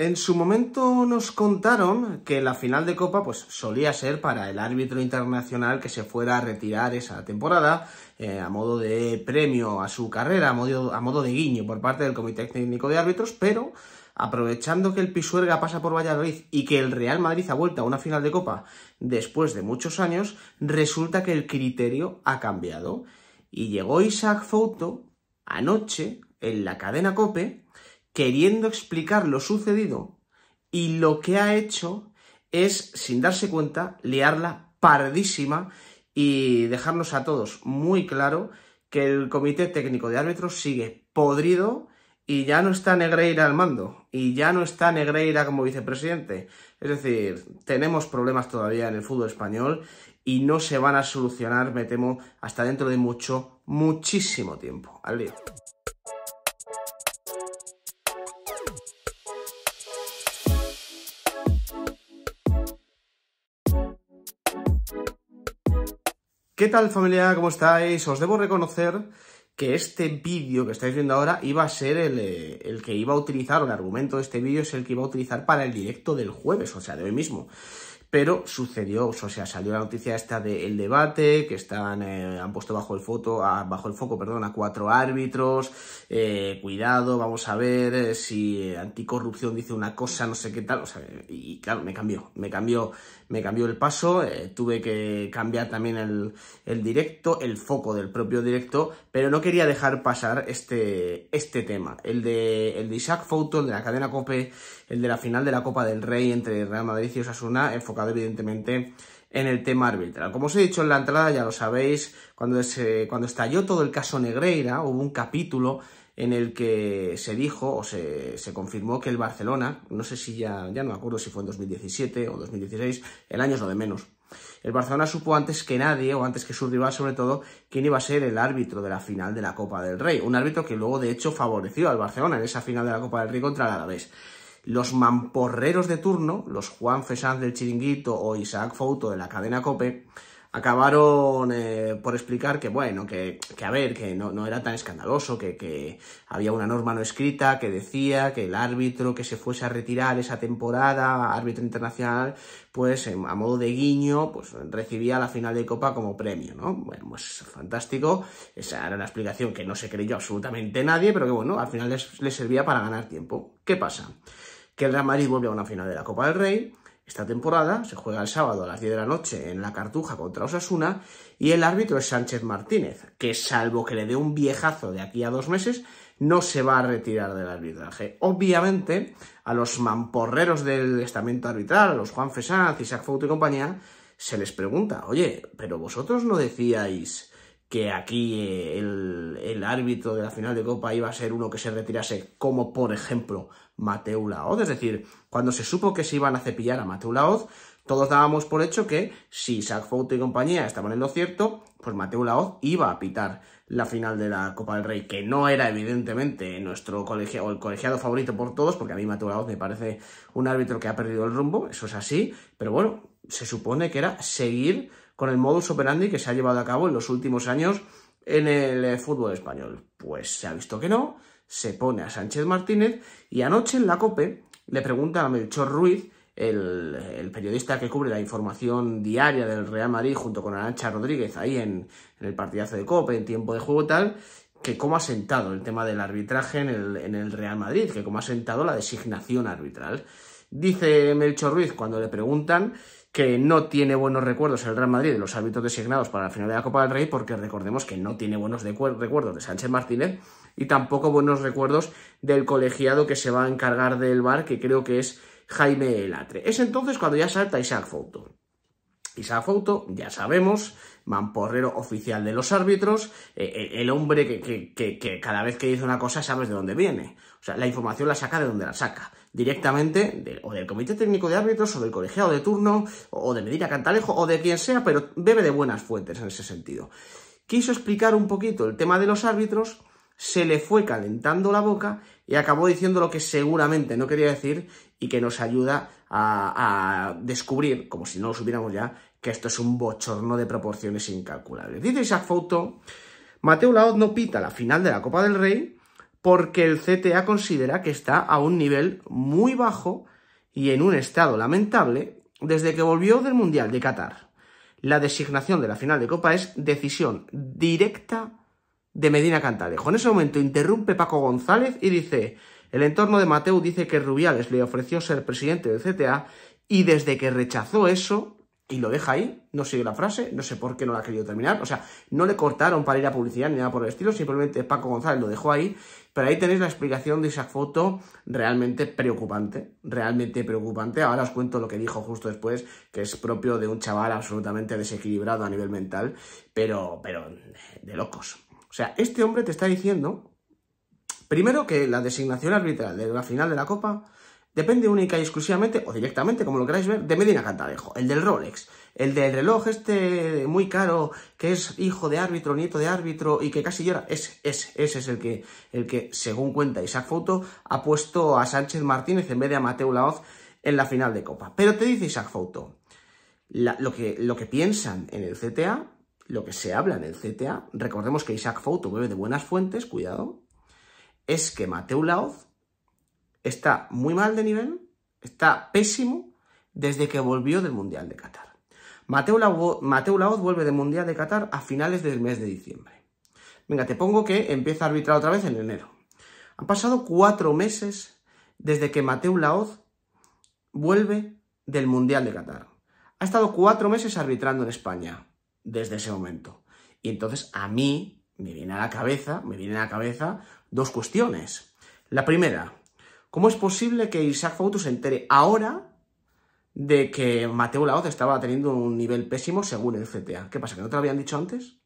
En su momento nos contaron que la final de Copa pues, solía ser para el árbitro internacional que se fuera a retirar esa temporada eh, a modo de premio a su carrera, a modo, a modo de guiño por parte del Comité Técnico de Árbitros, pero aprovechando que el Pisuerga pasa por Valladolid y que el Real Madrid ha vuelto a una final de Copa después de muchos años, resulta que el criterio ha cambiado. Y llegó Isaac Fouto anoche en la cadena COPE queriendo explicar lo sucedido y lo que ha hecho es, sin darse cuenta, liarla pardísima y dejarnos a todos muy claro que el comité técnico de árbitros sigue podrido y ya no está Negreira al mando, y ya no está Negreira como vicepresidente. Es decir, tenemos problemas todavía en el fútbol español y no se van a solucionar, me temo, hasta dentro de mucho, muchísimo tiempo. Al ¿Qué tal familia? ¿Cómo estáis? Os debo reconocer que este vídeo que estáis viendo ahora iba a ser eh, el, que iba a utilizar, o el argumento de este vídeo es el que iba a utilizar para el directo del jueves, o sea, de hoy mismo pero sucedió, o sea, salió la noticia esta del debate, que están, eh, han puesto bajo el, foto, ah, bajo el foco perdón, a cuatro árbitros, eh, cuidado, vamos a ver eh, si anticorrupción dice una cosa, no sé qué tal, o sea, y claro, me cambió, me cambió, me cambió el paso, tuve que cambiar también el, directo, el foco del propio directo, pero no quería dejar pasar este, este tema, el de, el de Isaac el de la cadena COPE, el de la final de la Copa del Rey entre Real Madrid y Osasuna, enfocado evidentemente en el tema arbitral. Como os he dicho en la entrada, ya lo sabéis, cuando, eh, estalló todo el caso Negreira, hubo un capítulo en el que se dijo o se, confirmó que el Barcelona, no sé si ya, ya no me acuerdo si fue en 2017 o 2016, el año es lo de menos. El Barcelona supo antes que nadie, o antes que su rival sobre todo, quién iba a ser el árbitro de la final de la Copa del Rey. Un árbitro que luego de hecho favoreció al Barcelona en esa final de la Copa del Rey contra el Alavés los mamporreros de turno, los Juan Fesán del Chiringuito o Isaac Fouto de la cadena COPE, acabaron eh, por explicar que, bueno, que, a ver, que no, era tan escandaloso, que, había una norma no escrita que decía que el árbitro que se fuese a retirar esa temporada, árbitro internacional, pues em, a modo de guiño, pues recibía la final de Copa como premio, ¿no? Bueno, pues fantástico, esa era la explicación que no se creyó absolutamente nadie, pero que bueno, al final les servía para ganar tiempo. ¿Qué pasa? que el Real Madrid vuelve a una final de la Copa del Rey. Esta temporada se juega el sábado a las 10 de la noche en la Cartuja contra Osasuna y el árbitro es Sánchez Martínez, que salvo que le dé un viejazo de aquí a dos meses, no se va a retirar del arbitraje. Obviamente, a los mamporreros del estamento arbitral, los Juan Fesanz, Isaac Fouto y compañía, se les pregunta, oye, pero vosotros no decíais que aquí el, el, árbitro de la final de Copa iba a ser uno que se retirase, como por ejemplo Mateu Laoz. Es decir, cuando se supo que se iban a cepillar a Mateu Laoz, todos dábamos por hecho que si Zach Fouto y compañía estaban en lo cierto, pues Mateu Laoz iba a pitar la final de la Copa del Rey, que no era evidentemente nuestro colegio o el colegiado favorito por todos, porque a mí Mateo Laoz me parece un árbitro que ha perdido el rumbo, eso es así, pero bueno, se supone que era seguir con el modus operandi que se ha llevado a cabo en los últimos años en el eh, fútbol español. Pues se ha visto que no, se pone a Sánchez Martínez y anoche en la COPE le preguntan a Melchor Ruiz, el, periodista que cubre la información diaria del Real Madrid junto con Arancha Rodríguez ahí en, el partidazo de COPE, en tiempo de juego tal, que cómo ha sentado el tema del arbitraje en el Real Madrid, que cómo ha sentado la designación arbitral. Dice Melchor Ruiz cuando le preguntan que no tiene buenos recuerdos el Real Madrid de los hábitos designados para la final de la Copa del Rey, porque recordemos que no tiene buenos recuerdos de Sánchez Martínez y tampoco buenos recuerdos del colegiado que se va a encargar del bar, que creo que es Jaime Elatre. Es entonces cuando ya salta Isaac Fouto. Quizá foto ya sabemos, mamporrero oficial de los árbitros, eh, eh, el hombre que, cada vez que dice una cosa sabes de dónde viene. O sea, la información la saca de donde la saca, directamente o del Comité Técnico de Árbitros, o del colegiado de turno, o de Medina Cantalejo, o de quien sea, pero bebe de buenas fuentes en ese sentido. Quiso explicar un poquito el tema de los árbitros, se le fue calentando la boca y acabó diciendo lo que seguramente no quería decir y que nos ayuda a, a descubrir, como si no lo supiéramos ya, esto es un bochorno de proporciones incalculables. Dice Isaac Foto, Mateo Laoz no pita la final de la Copa del Rey porque el CTA considera que está a un nivel muy bajo y en un estado lamentable desde que volvió del Mundial de Qatar. La designación de la final de Copa es decisión directa de Medina Cantalejo. En ese momento interrumpe Paco González y dice, el entorno de Mateo dice que Rubiales le ofreció ser presidente del CTA y desde que rechazó eso, y lo deja ahí, no sigue la frase, no sé por qué no la ha querido terminar, o sea, no le cortaron para ir a publicidad ni nada por el estilo, simplemente Paco González lo dejó ahí, pero ahí tenéis la explicación de esa foto realmente preocupante, realmente preocupante, ahora os cuento lo que dijo justo después, que es propio de un chaval absolutamente desequilibrado a nivel mental, pero, pero de locos. O sea, este hombre te está diciendo, primero que la designación arbitral de la final de la Copa Depende única y exclusivamente, o directamente, como lo queráis ver, de Medina Cantalejo, el del Rolex, el del reloj este muy caro, que es hijo de árbitro, nieto de árbitro y que casi llora. Ese, ese, es el que, el que, según cuenta Isaac Foto ha puesto a Sánchez Martínez en vez de a Mateo Laoz en la final de Copa. Pero te dice Isaac Foto lo, que, lo que piensan en el CTA, lo que se habla en el CTA, recordemos que Isaac Foto bebe de buenas fuentes, cuidado, es que Mateo Laoz está muy mal de nivel, está pésimo desde que volvió del Mundial de Qatar. Mateo, Laoz, vuelve del Mundial de Qatar a finales del mes de diciembre. Venga, te pongo que empieza a arbitrar otra vez en enero. Han pasado cuatro meses desde que Mateo Laoz vuelve del Mundial de Qatar. Ha estado cuatro meses arbitrando en España desde ese momento. Y entonces a mí me viene a la cabeza, me vienen a la cabeza dos cuestiones. La primera, ¿Cómo es posible que Isaac Fautu se entere ahora de que Mateo Laoz estaba teniendo un nivel pésimo según el CTA? ¿Qué pasa? ¿Que no te lo habían dicho antes?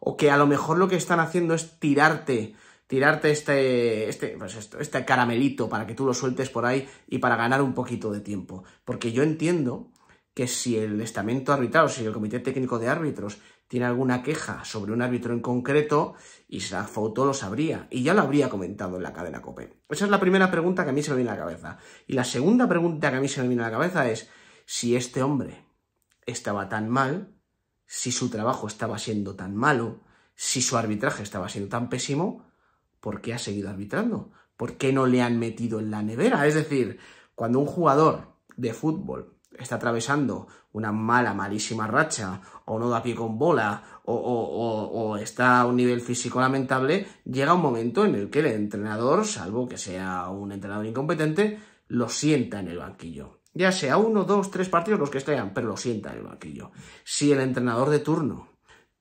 ¿O que a lo mejor lo que están haciendo es tirarte, tirarte este, este, pues este caramelito para que tú lo sueltes por ahí y para ganar un poquito de tiempo? Porque yo entiendo que si el estamento arbitral, si el comité técnico de árbitros tiene alguna queja sobre un árbitro en concreto, y la foto lo sabría y ya lo habría comentado en la cadena COPE. Esa es la primera pregunta que a mí se me viene a la cabeza. Y la segunda pregunta que a mí se me viene a la cabeza es si este hombre estaba tan mal, si su trabajo estaba siendo tan malo, si su arbitraje estaba siendo tan pésimo, ¿por qué ha seguido arbitrando? ¿Por qué no le han metido en la nevera? Es decir, cuando un jugador de fútbol está atravesando una mala, malísima racha, o no da pie con bola, o, está a un nivel físico lamentable, llega un momento en el que el entrenador, salvo que sea un entrenador incompetente, lo sienta en el banquillo. Ya sea uno, dos, tres partidos los que estén, pero lo sienta en el banquillo. Si el entrenador de turno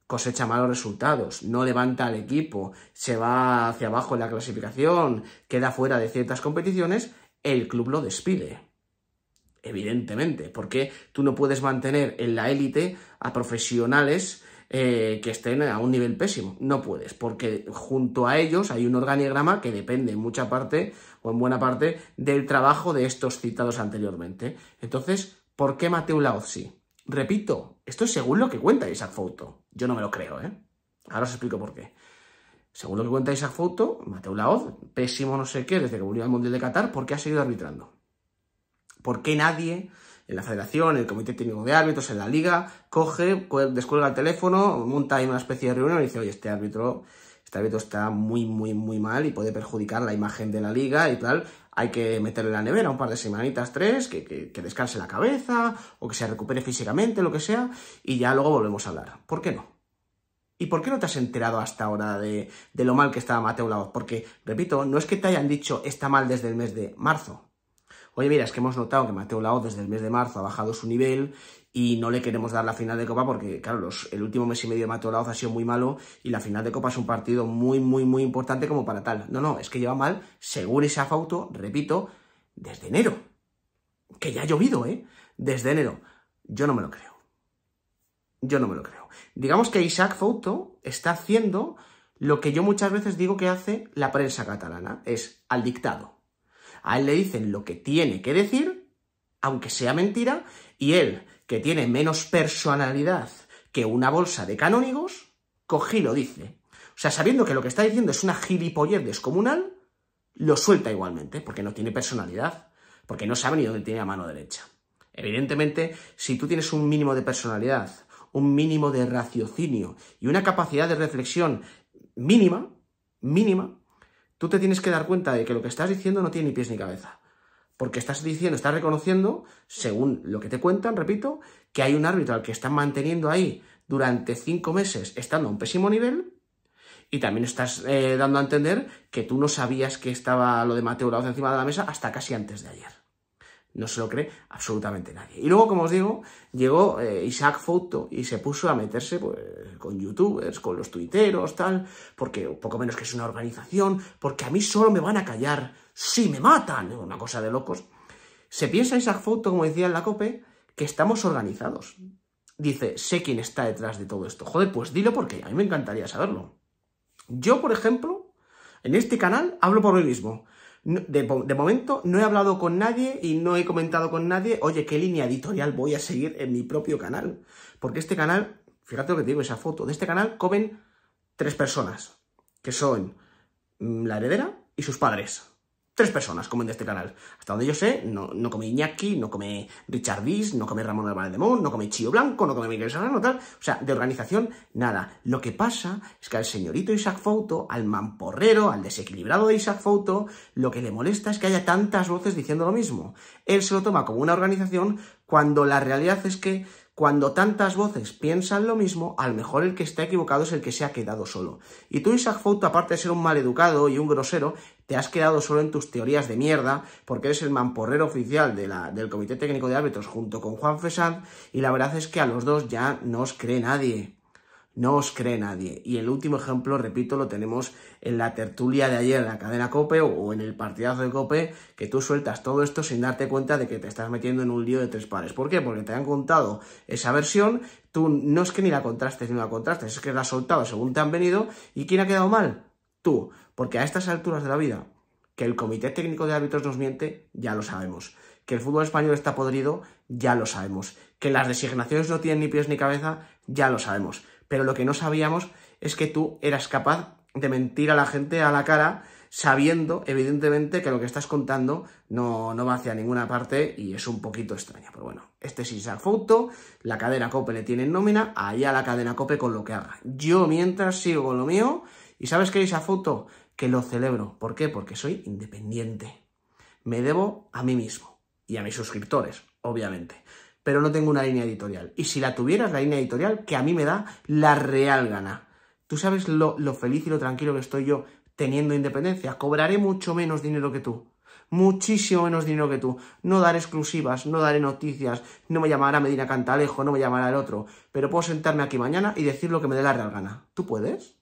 cosecha malos resultados, no levanta al equipo, se va hacia abajo en la clasificación, queda fuera de ciertas competiciones, el club lo despide evidentemente, porque tú no puedes mantener en la élite a profesionales eh, que estén a un nivel pésimo. No puedes, porque junto a ellos hay un organigrama que depende en mucha parte o en buena parte del trabajo de estos citados anteriormente. Entonces, ¿por qué Mateo Laoz sí? Repito, esto es según lo que cuenta Isaac foto. Yo no me lo creo, ¿eh? Ahora os explico por qué. Según lo que cuenta Isaac foto, Mateo Laoz, pésimo no sé qué, desde que volvió al Mundial de Qatar, ¿por qué ha seguido arbitrando. ¿Por qué nadie en la federación, en el comité técnico de árbitros, en la liga, coge, descuelga el teléfono, monta ahí una especie de reunión y dice, oye, este árbitro, este árbitro está muy, muy, muy mal y puede perjudicar la imagen de la liga y tal, hay que meterle la nevera un par de semanitas, tres, que, descanse la cabeza o que se recupere físicamente, lo que sea, y ya luego volvemos a hablar. ¿Por qué no? ¿Y por qué no te has enterado hasta ahora de, lo mal que estaba Mateo Laoz? Porque, repito, no es que te hayan dicho está mal desde el mes de marzo oye, mira, es que hemos notado que Mateo Lao desde el mes de marzo ha bajado su nivel y no le queremos dar la final de Copa porque, claro, el último mes y medio de Mateo Lao ha sido muy malo y la final de Copa es un partido muy, muy, muy importante como para tal. No, no, es que lleva mal, según Isaac fauto, repito, desde enero. Que ya ha llovido, ¿eh? Desde enero. Yo no me lo creo. Yo no me lo creo. Digamos que Isaac Fouto está haciendo lo que yo muchas veces digo que hace la prensa catalana, es al dictado. A él le dicen lo que tiene que decir, aunque sea mentira, y él, que tiene menos personalidad que una bolsa de canónigos, cogí lo dice. O sea, sabiendo que lo que está diciendo es una gilipollez descomunal, lo suelta igualmente, porque no tiene personalidad, porque no sabe ni dónde tiene la mano derecha. Evidentemente, si tú tienes un mínimo de personalidad, un mínimo de raciocinio y una capacidad de reflexión mínima, mínima, tú te tienes que dar cuenta de que lo que estás diciendo no tiene ni pies ni cabeza. Porque estás diciendo, estás reconociendo, según lo que te cuentan, repito, que hay un árbitro al que están manteniendo ahí durante cinco meses estando a un pésimo nivel. Y también estás eh, dando a entender que tú no sabías que estaba lo de Mateo Laoz encima de la mesa hasta casi antes de ayer. No se lo cree absolutamente nadie. Y luego, como os digo, llegó eh, Isaac Fouto y se puso a meterse pues, con youtubers, con los tuiteros, tal, porque poco menos que es una organización, porque a mí solo me van a callar si me matan, ¿eh? una cosa de locos. Se piensa Isaac Fouto, como decía en la COPE, que estamos organizados. Dice, sé quién está detrás de todo esto. Joder, pues dilo porque a mí me encantaría saberlo. Yo, por ejemplo, en este canal hablo por mí mismo de, momento no he hablado con nadie y no he comentado con nadie, oye, qué línea editorial voy a seguir en mi propio canal. Porque este canal, fíjate lo que te digo, esa foto, de este canal comen tres personas, que son mm, la heredera y sus padres tres personas comen de este canal. Hasta donde yo sé, no, come Iñaki, no come Richard Dis, no come Ramón Álvarez de Mon, no come Chío Blanco, no come Miguel Serrano, tal. O sea, de organización, nada. Lo que pasa es que al señorito Isaac Fouto, al mamporrero, al desequilibrado de Isaac Fouto, lo que le molesta es que haya tantas voces diciendo lo mismo. Él se lo toma como una organización cuando la realidad es que cuando tantas voces piensan lo mismo, a lo mejor el que está equivocado es el que se ha quedado solo. Y tú, Isaac Fout, aparte de ser un maleducado y un grosero, te has quedado solo en tus teorías de mierda, porque eres el mamporrero oficial del Comité Técnico de Árbitros junto con Juan Fesad, y la verdad es que a los dos ya no os cree nadie no os cree nadie. Y el último ejemplo, repito, lo tenemos en la tertulia de ayer en la cadena Cope o en el partidazo de Cope, que tú sueltas todo esto sin darte cuenta de que te estás metiendo en un lío de tres pares. ¿Por qué? Porque te han contado esa versión, tú no es que ni la contrastes ni la contrastes, es que la has soltado según te han venido y ¿quién ha quedado mal? Tú, porque a estas alturas de la vida, que el Comité Técnico de Árbitros nos miente, ya lo sabemos. Que el fútbol español está podrido, ya lo sabemos. Que las designaciones no tienen ni pies ni cabeza, ya lo sabemos pero lo que no sabíamos es que tú eras capaz de mentir a la gente a la cara sabiendo, evidentemente, que lo que estás contando no, no va hacia ninguna parte y es un poquito extraño. Pero bueno, este es Isaac foto, la cadena COPE le tiene nómina, allá la cadena COPE con lo que haga. Yo mientras sigo con lo mío, y ¿sabes qué, esa foto? Que lo celebro. ¿Por qué? Porque soy independiente. Me debo a mí mismo y a mis suscriptores, obviamente pero no tengo una línea editorial. Y si la tuvieras, la línea editorial, que a mí me da la real gana. Tú sabes lo, feliz y lo tranquilo que estoy yo teniendo independencia. Cobraré mucho menos dinero que tú muchísimo menos dinero que tú. No daré exclusivas, no daré noticias, no me llamará Medina Cantalejo, no me llamará el otro, pero puedo sentarme aquí mañana y decir lo que me dé la real gana. ¿Tú puedes?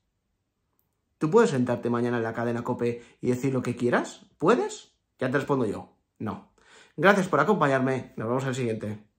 ¿Tú puedes sentarte mañana en la cadena COPE y decir lo que quieras? ¿Puedes? Ya te respondo yo. No. Gracias por acompañarme. Nos vemos al el siguiente.